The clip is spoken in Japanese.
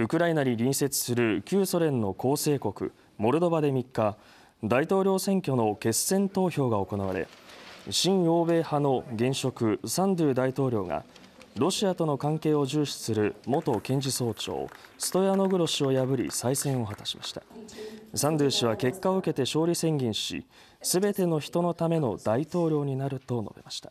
ウクライナに隣接する旧ソ連の構成国モルドバで3日大統領選挙の決選投票が行われ新欧米派の現職サンドゥ大統領がロシアとの関係を重視する元検事総長ストヤノグロ氏を破り再選を果たしましたサンドゥ氏は結果を受けて勝利宣言しすべての人のための大統領になると述べました